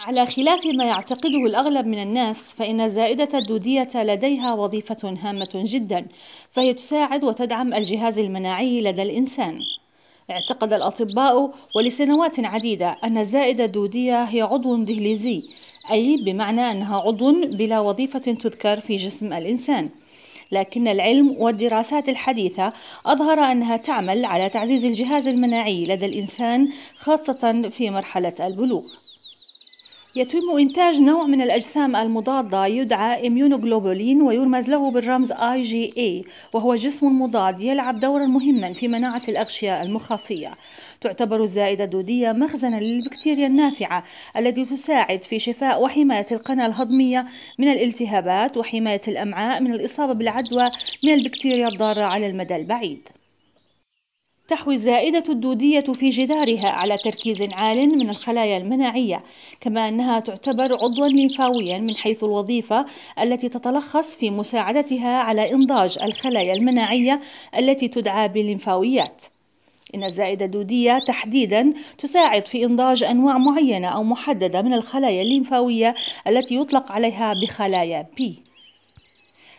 على خلاف ما يعتقده الأغلب من الناس فإن الزائدة الدودية لديها وظيفة هامة جدا فهي تساعد وتدعم الجهاز المناعي لدى الإنسان اعتقد الأطباء ولسنوات عديدة أن الزائدة الدودية هي عضو دهليزي أي بمعنى أنها عضو بلا وظيفة تذكر في جسم الإنسان لكن العلم والدراسات الحديثة أظهر أنها تعمل على تعزيز الجهاز المناعي لدى الإنسان خاصة في مرحلة البلوغ يتم إنتاج نوع من الأجسام المضادة يدعى إميونوغلوبولين ويرمز له بالرمز IgA وهو جسم مضاد يلعب دورا مهما في مناعة الأغشية المخاطية تعتبر الزائدة الدودية مخزنا للبكتيريا النافعة التي تساعد في شفاء وحماية القناة الهضمية من الالتهابات وحماية الأمعاء من الإصابة بالعدوى من البكتيريا الضارة على المدى البعيد تحوي الزائدة الدودية في جدارها على تركيز عال من الخلايا المناعية كما أنها تعتبر عضوا ليمفاويا من حيث الوظيفة التي تتلخص في مساعدتها على إنضاج الخلايا المناعية التي تدعى بالليمفاويات إن الزائدة الدودية تحديدا تساعد في إنضاج أنواع معينة أو محددة من الخلايا الليمفاوية التي يطلق عليها بخلايا بي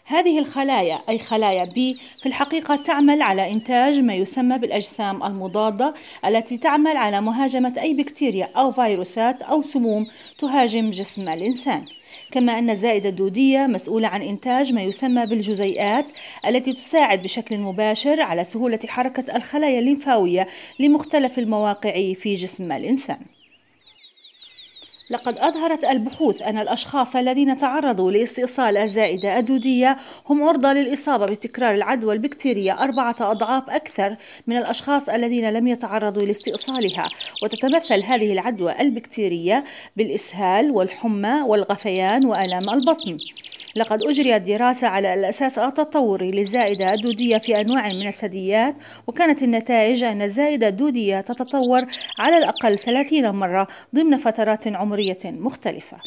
هذه الخلايا أي خلايا بي في الحقيقة تعمل على إنتاج ما يسمى بالأجسام المضادة التي تعمل على مهاجمة أي بكتيريا أو فيروسات أو سموم تهاجم جسم الإنسان كما أن الزائدة الدودية مسؤولة عن إنتاج ما يسمى بالجزيئات التي تساعد بشكل مباشر على سهولة حركة الخلايا الليمفاوية لمختلف المواقع في جسم الإنسان لقد أظهرت البحوث أن الأشخاص الذين تعرضوا لاستئصال الزائدة الدودية هم عرضة للإصابة بتكرار العدوى البكتيرية أربعة أضعاف أكثر من الأشخاص الذين لم يتعرضوا لاستئصالها وتتمثل هذه العدوى البكتيرية بالإسهال والحمى والغثيان وألام البطن لقد أجريت دراسة على الأساس التطوري للزائدة الدودية في أنواع من الثدييات وكانت النتائج أن الزائدة الدودية تتطور على الأقل 30 مرة ضمن فترات عمرية مختلفة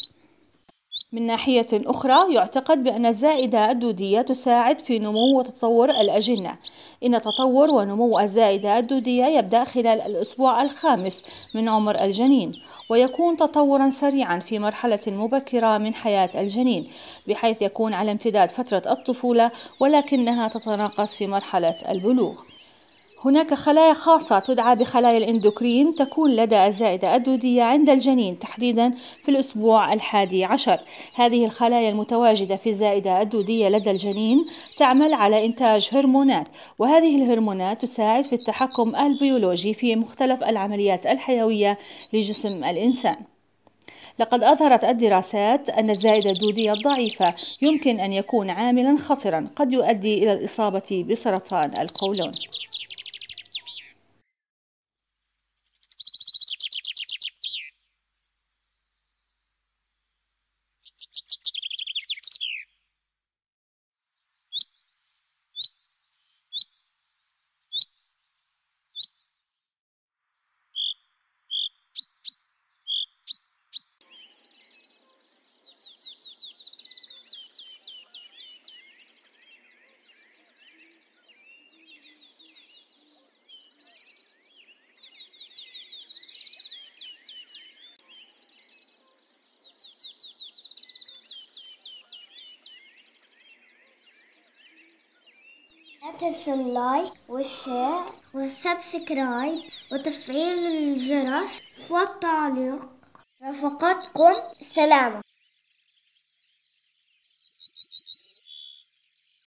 من ناحية أخرى يعتقد بأن الزائدة الدودية تساعد في نمو وتطور الأجنة إن تطور ونمو الزائدة الدودية يبدأ خلال الأسبوع الخامس من عمر الجنين ويكون تطورا سريعا في مرحلة مبكرة من حياة الجنين بحيث يكون على امتداد فترة الطفولة ولكنها تتناقص في مرحلة البلوغ هناك خلايا خاصة تدعى بخلايا الإندوكرين تكون لدى الزائدة الدودية عند الجنين تحديدا في الأسبوع الحادي عشر هذه الخلايا المتواجدة في الزائدة الدودية لدى الجنين تعمل على إنتاج هرمونات وهذه الهرمونات تساعد في التحكم البيولوجي في مختلف العمليات الحيوية لجسم الإنسان لقد أظهرت الدراسات أن الزائدة الدودية الضعيفة يمكن أن يكون عاملا خطرا قد يؤدي إلى الإصابة بسرطان القولون لا تنسوا اللايك والشير والسبسكرايب وتفعيل الجرس والتعليق رفقاتكم سلامة